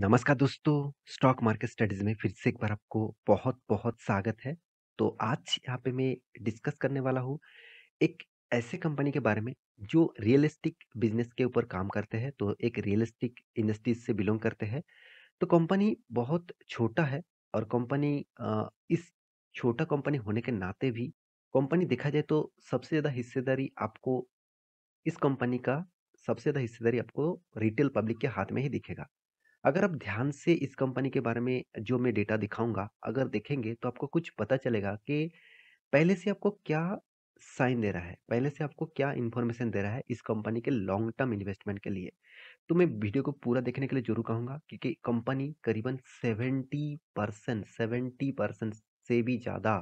नमस्कार दोस्तों stock market studies में फिर से एक बार आपको बहुत बहुत स्वागत है तो आज यहाँ पे मैं डिस्कस करने वाला हूँ एक ऐसे कंपनी के बारे में जो रियलिस्टिक बिजनेस के ऊपर काम करते हैं तो एक रियलिस्टिक इंडस्ट्रीज से बिलोंग करते हैं तो कंपनी बहुत छोटा है और कंपनी इस छोटा कंपनी होने के नाते भी कंपनी देखा जाए तो सबसे ज़्यादा हिस्सेदारी आपको इस कंपनी का सबसे ज़्यादा हिस्सेदारी आपको रिटेल पब्लिक के हाथ में ही दिखेगा अगर आप ध्यान से इस कंपनी के बारे में जो मैं डेटा दिखाऊंगा अगर देखेंगे तो आपको कुछ पता चलेगा कि पहले से आपको क्या साइन दे रहा है, पहले से आपको क्या इन्फॉर्मेशन दे रहा है इस कंपनी के लॉन्ग टर्म इन्वेस्टमेंट के लिए। तो मैं वीडियो को पूरा देखने के लिए ज़रूर कहूँगा क्योंकि कंपनी करीबन सेवेंटी परसेंट से भी ज़्यादा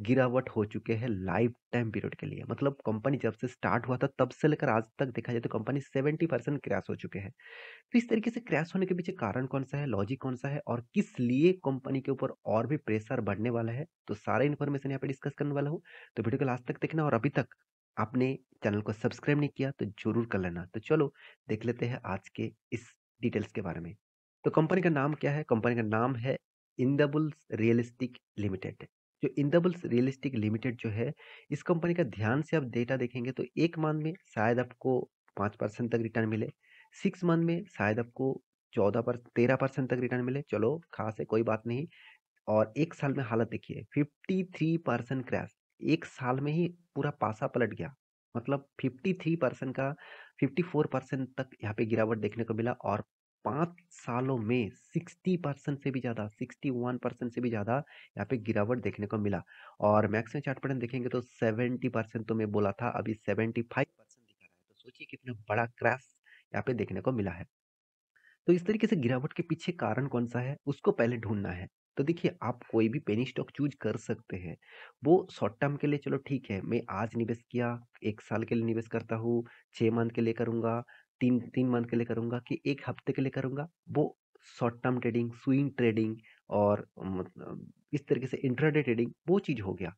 गिरावट हो चुके हैं लाइफ टाइम पीरियड के लिए मतलब कंपनी जब से स्टार्ट हुआ था तब से लेकर आज तक देखा जाए तो कंपनी सेवेंटी परसेंट क्रैश हो चुके हैं तो इस तरीके से क्रैश होने के पीछे कारण कौन सा है लॉजिक कौन सा है और किस लिए कंपनी के ऊपर और भी प्रेशर बढ़ने वाला है तो सारा इन्फॉर्मेशन यहाँ पे डिस्कस करने वाला हूँ तो वीडियो को लास्ट तक देखना और अभी तक आपने चैनल को सब्सक्राइब नहीं किया तो जरूर कर लेना तो चलो देख लेते हैं आज के इस डिटेल्स के बारे में तो कंपनी का नाम क्या है कंपनी का नाम है इंदबुल्स रियलिस्टिक लिमिटेड जो इंदबल्स रियलिस्टिक लिमिटेड जो है इस कंपनी का ध्यान से आप डेटा देखेंगे तो एक मंथ में शायद आपको पाँच परसेंट तक रिटर्न मिले सिक्स मंथ में शायद आपको चौदह पर तेरह परसेंट तक रिटर्न मिले चलो खास है कोई बात नहीं और एक साल में हालत देखिए फिफ्टी थ्री परसेंट क्रैश एक साल में ही पूरा पासा पलट गया मतलब फिफ्टी थ्री परसेंट का फिफ्टी फोर परसेंट तक यहाँ पे गिरावट देखने को मिला और पाँच सालों में 60 परसेंट से भी ज़्यादा 61 परसेंट से भी ज़्यादा यहाँ पे गिरावट देखने को मिला और मैक्सिम चार्ट पैटर्न देखेंगे तो 70 परसेंट तो मैं बोला था अभी 75 परसेंट दिखा रहा है तो सोचिए कितना बड़ा क्रैश यहाँ पे देखने को मिला है तो इस तरीके से गिरावट के पीछे कारण कौन सा है उसको पहले ढूंढना है तो देखिए आप कोई भी पेनी स्टॉक चूज कर सकते हैं वो शॉर्ट टर्म के लिए चलो ठीक है मैं आज निवेश किया एक साल के लिए निवेश करता हूँ छः मंथ के लिए करूँगा तीन तीन मंथ के लिए करूँगा कि एक हफ्ते के लिए करूँगा वो short term trading swing trading और मतलब इस तरीके से इंटरडे ट्रेडिंग वो चीज़ हो गया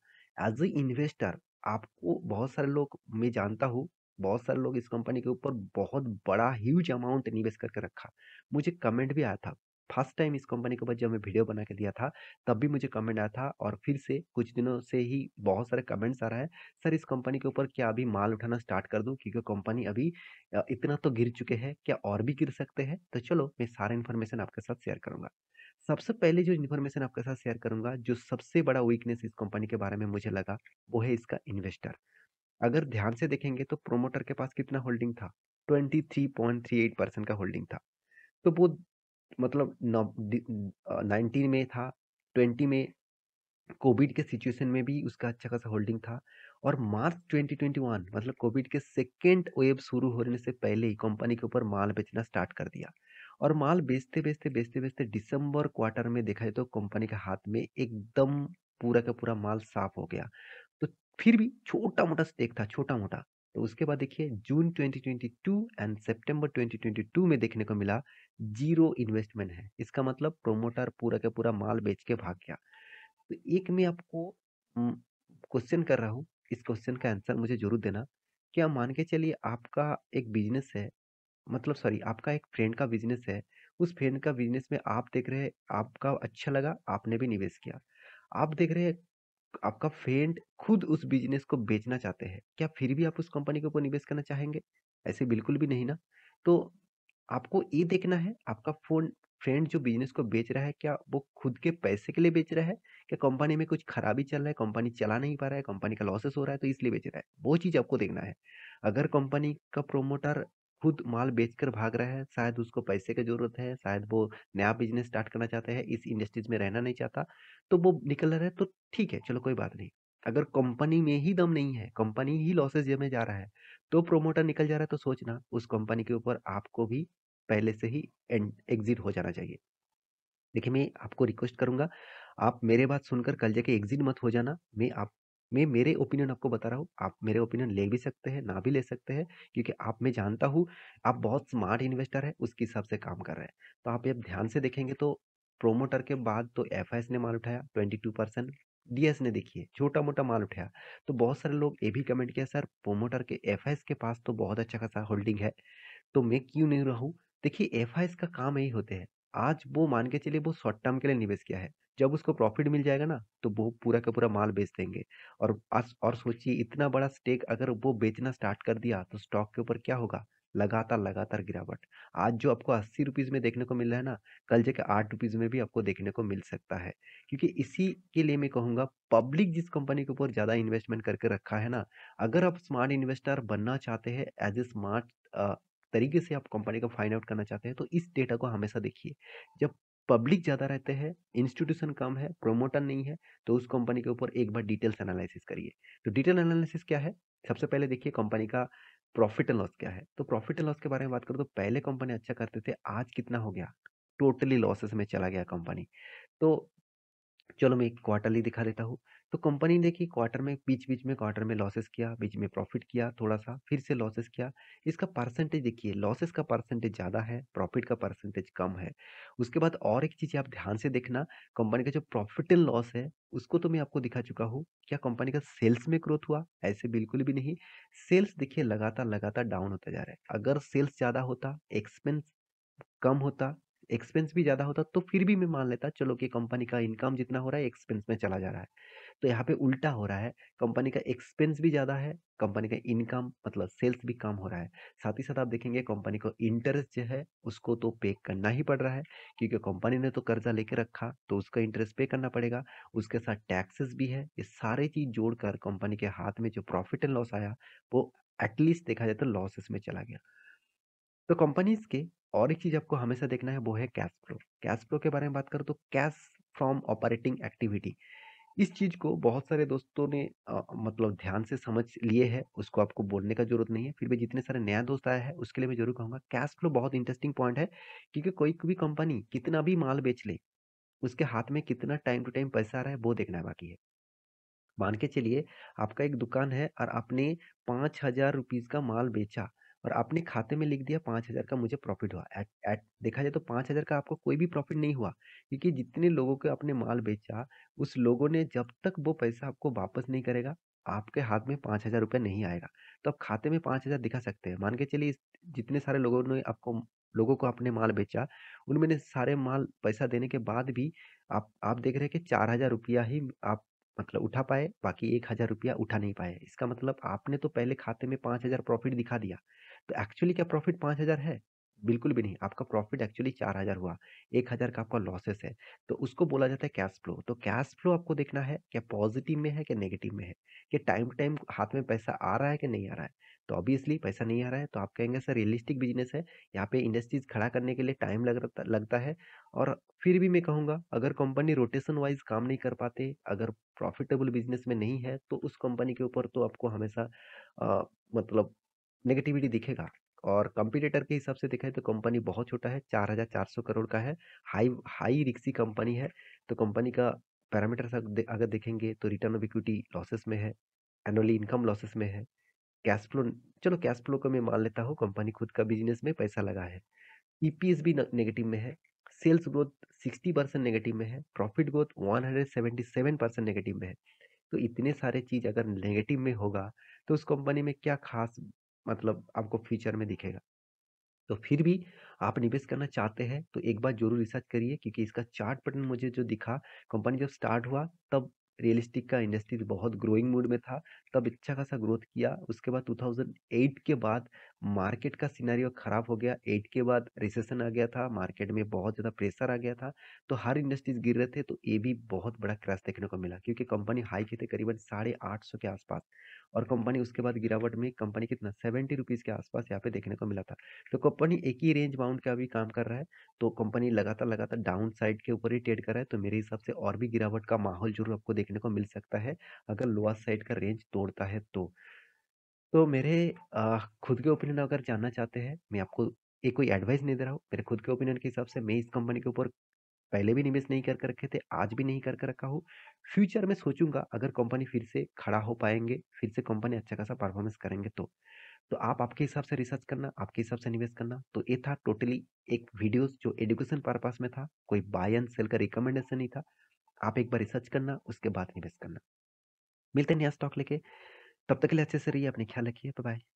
एज ए इन्वेस्टर आपको बहुत सारे लोग मैं जानता हूँ बहुत सारे लोग इस कंपनी के ऊपर बहुत बड़ा ह्यूज अमाउंट इन्वेस्ट करके रखा मुझे कमेंट भी आया था फर्स्ट टाइम इस कंपनी के ऊपर जब मैं वीडियो बना के दिया था तब भी मुझे कमेंट आया था और फिर से कुछ दिनों से ही बहुत सारे कमेंट्स आ रहा है सर इस कंपनी के ऊपर क्या अभी माल उठाना स्टार्ट कर दूँ क्योंकि कंपनी अभी इतना तो गिर चुके हैं क्या और भी गिर सकते हैं तो चलो मैं सारा इन्फॉर्मेशन आपके साथ शेयर करूँगा सबसे पहले जो इन्फॉर्मेशन आपके साथ शेयर करूंगा जो सबसे बड़ा वीकनेस इस कंपनी के बारे में मुझे लगा वो है इसका इन्वेस्टर अगर ध्यान से देखेंगे तो प्रोमोटर के पास कितना होल्डिंग था 23.38 परसेंट का होल्डिंग था तो वो मतलब नाइनटीन में था ट्वेंटी में कोविड के सिचुएशन में भी उसका अच्छा खासा होल्डिंग था और मार्च 2021 मतलब कोविड के सेकेंड वेव शुरू होने से पहले ही कंपनी के ऊपर माल बेचना स्टार्ट कर दिया और माल बेचते बेचते बेचते बेचते दिसंबर क्वार्टर में देखा जाए तो कंपनी के हाथ में एकदम पूरा का पूरा माल साफ हो गया तो फिर भी छोटा मोटा स्टेक था छोटा मोटा तो उसके बाद देखिए जून 2022 एंड सितंबर 2022 में देखने को मिला जीरो इन्वेस्टमेंट है इसका मतलब प्रोमोटर पूरा का पूरा माल बेच के भाग गया तो एक मैं आपको क्वेश्चन कर रहा हूँ इस क्वेश्चन का आंसर मुझे जरूर देना क्या मान के चलिए आपका एक बिजनेस है मतलब सॉरी आपका एक फ्रेंड का बिजनेस है उस फ्रेंड का बिजनेस में आप देख रहे आपका अच्छा लगा आपने भी निवेश किया आप देख रहे आपका फ्रेंड खुद उस बिजनेस को बेचना चाहते हैं क्या फिर भी आप उस कंपनी के ऊपर निवेश करना चाहेंगे ऐसे बिल्कुल भी नहीं ना तो आपको ये देखना है आपका फोन फ्रेंड जो बिजनेस को बेच रहा है क्या वो खुद के पैसे के लिए बेच रहा है क्या कंपनी में कुछ खराबी चल रहा है कंपनी चला नहीं पा रहा है कंपनी का लॉसेस हो रहा है तो इसलिए बेच रहा है वो चीज़ आपको देखना है अगर कंपनी का प्रोमोटर खुद माल बेचकर भाग रहा है शायद उसको पैसे की ज़रूरत है शायद वो नया बिजनेस स्टार्ट करना चाहते हैं इस इंडस्ट्रीज में रहना नहीं चाहता तो वो निकल रहा है तो ठीक है चलो कोई बात नहीं अगर कंपनी में ही दम नहीं है कंपनी ही लॉसेज में जा रहा है तो प्रोमोटर निकल जा रहा है तो सोचना उस कंपनी के ऊपर आपको भी पहले से ही एग्जिट हो जाना चाहिए देखिए मैं आपको रिक्वेस्ट करूंगा आप मेरे बात सुनकर कल जाके एग्जिट मत हो जाना मैं आप मैं मेरे ओपिनियन आपको बता रहा हूँ, आप मेरे ओपिनियन ले भी सकते हैं, ना भी ले सकते हैं क्योंकि आप मैं जानता हूँ, आप बहुत स्मार्ट इन्वेस्टर है उसके हिसाब से काम कर रहे हैं। तो आप जब ध्यान से देखेंगे तो प्रोमोटर के बाद तो एफ ने माल उठाया 22% डीएस ने देखिए छोटा-मोटा माल उठाया। तो बहुत सारे लोग ये भी कमेंट किया सर प्रोमोटर के एफ के पास तो बहुत अच्छा खासा होल्डिंग है, तो मैं क्यों नहीं रहूँ? देखिए एफ का काम यही होते हैं। आज वो मान के चलिए वो शॉर्ट टर्म के लिए निवेश किया है। जब उसको प्रॉफिट मिल जाएगा ना तो वो पूरा का पूरा माल बेच देंगे और और सोचिए इतना बड़ा स्टेक अगर वो बेचना स्टार्ट कर दिया तो स्टॉक के ऊपर क्या होगा लगातार लगातार गिरावट आज जो आपको अस्सी रुपीज़ में देखने को मिल रहा है ना कल जाके आठ रुपीज़ में भी आपको देखने को मिल सकता है क्योंकि इसी के लिए मैं कहूँगा पब्लिक जिस कंपनी के ऊपर ज़्यादा इन्वेस्टमेंट करके रखा है ना अगर आप स्मार्ट इन्वेस्टर बनना चाहते हैं एज ए स्मार्ट तरीके से आप कंपनी का फाइंड आउट करना चाहते हैं तो इस डेटा को हमेशा देखिए जब पब्लिक ज़्यादा रहते हैं इंस्टीट्यूशन कम है प्रोमोटर नहीं है तो उस कंपनी के ऊपर एक बार डिटेल्स एनालिसिस करिए तो डिटेल एनालिसिस क्या है सबसे पहले देखिए कंपनी का प्रॉफिट एंड लॉस क्या है तो प्रॉफिट एंड लॉस के बारे में बात करो तो पहले कंपनी अच्छा करते थे आज कितना हो गया टोटली लॉसेस में चला गया कंपनी तो चलो मैं एक क्वार्टरली दिखा देता हूँ तो कंपनी ने देखी क्वार्टर में बीच बीच में क्वार्टर में लॉसेस किया बीच में प्रॉफिट किया थोड़ा सा फिर से लॉसेस किया इसका परसेंटेज देखिए लॉसेस का परसेंटेज ज़्यादा है प्रॉफिट का परसेंटेज कम है उसके बाद और एक चीज़ आप ध्यान से देखना कंपनी का जो प्रॉफिट एंड लॉस है उसको तो मैं आपको दिखा चुका हूँ क्या कंपनी का सेल्स में ग्रोथ हुआ ऐसे बिल्कुल भी नहीं सेल्स देखिए लगातार लगातार डाउन होता जा रहा है अगर सेल्स ज़्यादा होता एक्सपेंस कम होता एक्सपेंस भी ज़्यादा होता तो फिर भी मैं मान लेता चलो कि कंपनी का इनकम जितना हो रहा है एक्सपेंस में चला जा रहा है तो यहाँ पे उल्टा हो रहा है कंपनी का एक्सपेंस भी ज़्यादा है कंपनी का इनकम मतलब सेल्स भी कम हो रहा है साथ ही साथ आप देखेंगे कंपनी को इंटरेस्ट जो है उसको तो पे करना ही पड़ रहा है क्योंकि कंपनी ने तो कर्जा लेके रखा तो उसका इंटरेस्ट पे करना पड़ेगा उसके साथ टैक्सेस भी है ये सारे चीज़ जोड़कर कंपनी के हाथ में जो प्रॉफिट एंड लॉस आया वो एटलीस्ट देखा जाए तो लॉसेस में चला गया तो कंपनीज के और एक चीज़ आपको हमेशा देखना है वो है कैश फ्लो कैश फ्लो के बारे में बात करो तो कैश फ्रॉम ऑपरेटिंग एक्टिविटी इस चीज़ को बहुत सारे दोस्तों ने आ, मतलब ध्यान से समझ लिए है उसको आपको बोलने का ज़रूरत नहीं है फिर भी जितने सारे नया दोस्त आया है उसके लिए मैं ज़रूर कहूँगा कैश फ्लो बहुत इंटरेस्टिंग पॉइंट है क्योंकि कोई भी कंपनी कितना भी माल बेच ले उसके हाथ में कितना टाइम टू टाइम पैसा आ रहा है वो देखना है बाकी है मान के चलिए आपका एक दुकान है और आपने पाँच हजार रुपीज़ का माल बेचा और आपने खाते में लिख दिया पाँच हज़ार का मुझे प्रॉफिट हुआ एट एट देखा जाए तो पाँच हज़ार का आपको कोई भी प्रॉफिट नहीं हुआ क्योंकि जितने लोगों को आपने माल बेचा उस लोगों ने जब तक वो पैसा आपको वापस नहीं करेगा आपके हाथ में पाँच हज़ार रुपया नहीं आएगा तो आप खाते में पाँच हज़ार दिखा सकते हैं मान के चलिए जितने सारे लोगों ने आपको लोगों को आपने माल बेचा उनमें ने सारे माल पैसा देने के बाद भी आप आप देख रहे हैं कि चार हज़ार रुपया ही आप मतलब उठा पाए बाकी एक हज़ार रुपया उठा नहीं पाए इसका मतलब आपने तो पहले खाते में पाँच हज़ार प्रॉफिट दिखा दिया तो एक्चुअली क्या प्रॉफिट पाँच हज़ार है बिल्कुल भी नहीं आपका प्रॉफिट एक्चुअली चार हज़ार हुआ एक हज़ार का आपका लॉसेस है तो उसको बोला जाता है कैश फ्लो तो कैश फ्लो आपको देखना है क्या पॉजिटिव में है क्या नेगेटिव में है कि टाइम टाइम हाथ में पैसा आ रहा है कि नहीं आ रहा है तो ऑब्वियसली पैसा नहीं आ रहा है तो आप कहेंगे सर रियलिस्टिक बिजनेस है यहाँ पे इंडस्ट्रीज खड़ा करने के लिए टाइम लग लगता है और फिर भी मैं कहूँगा अगर कंपनी रोटेशन वाइज काम नहीं कर पाते अगर प्रॉफिटेबल बिजनेस में नहीं है तो उस कंपनी के ऊपर तो आपको हमेशा आ, मतलब नेगेटिविटी दिखेगा और कंपिटेटर के हिसाब से देखा है तो कंपनी बहुत छोटा है चार हज़ार चार सौ करोड़ का है हाई हाई रिक्सी कंपनी है तो कंपनी का पैरामीटर्स अगर देखेंगे तो रिटर्न ऑफ इक्विटी लॉसेस में है एनुअली इनकम लॉसेस में है कैश फ्लो चलो कैश फ्लो को मैं मान लेता हूँ कंपनी खुद का बिजनेस में पैसा लगा है ईपीएस भी नेगेटिव में है सेल्स ग्रोथ 60 परसेंट नेगेटिव में है प्रॉफिट ग्रोथ 177 परसेंट नेगेटिव में है तो इतने सारे चीज़ अगर नेगेटिव में होगा तो उस कंपनी में क्या खास मतलब आपको फ्यूचर में दिखेगा तो फिर भी आप निवेश करना चाहते हैं तो एक बार जरूर रिसर्च करिए क्योंकि इसका चार्ट पैटर्न मुझे जो दिखा कंपनी जब स्टार्ट हुआ तब रियलिस्टिक का इंडस्ट्री बहुत ग्रोइंग मूड में था तब अच्छा खासा ग्रोथ किया उसके बाद 2008 के बाद मार्केट का सिनारियो खराब हो गया एट के बाद रिसेशन आ गया था मार्केट में बहुत ज़्यादा प्रेशर आ गया था तो हर इंडस्ट्रीज गिर रहे थे तो ये भी बहुत बड़ा क्रैश देखने को मिला क्योंकि कंपनी हाई के थे करीबन साढ़े आठ सौ के आसपास और कंपनी उसके बाद गिरावट में कंपनी कितना सेवेंटी रुपीज़ के आसपास यहाँ पे देखने को मिला था तो कंपनी एक ही रेंज बाउंड का अभी काम कर रहा है तो कंपनी लगातार लगातार डाउन साइड के ऊपर ही ट्रेड कर रहा है तो मेरे हिसाब से और भी गिरावट का माहौल जरूर आपको देखने को मिल सकता है अगर लोअर साइड का रेंज तोड़ता है तो तो मेरे खुद के ओपिनियन अगर जानना चाहते हैं, मैं आपको ये कोई एडवाइस नहीं दे रहा हूँ। मेरे खुद के ओपिनियन के हिसाब से मैं इस कंपनी के ऊपर पहले भी निवेश नहीं करके रखे थे, आज भी नहीं करके रखा हूँ। फ्यूचर में सोचूंगा अगर कंपनी फिर से खड़ा हो पाएंगे फिर से कंपनी अच्छा खासा परफॉर्मेंस करेंगे तो। तो आप आपके हिसाब से रिसर्च करना, आपके हिसाब से निवेश करना। तो ये था टोटली एक वीडियोज़ जो एडुकेशन पर्पज़ में था, कोई बाय एंड सेल का रिकमेंडेशन नहीं था। आप एक बार रिसर्च करना, उसके बाद निवेश करना। मिलते हैं नया स्टॉक लेके। तब तक के लिए अच्छे से रहिए अपने ख्याल रखिए तो बाय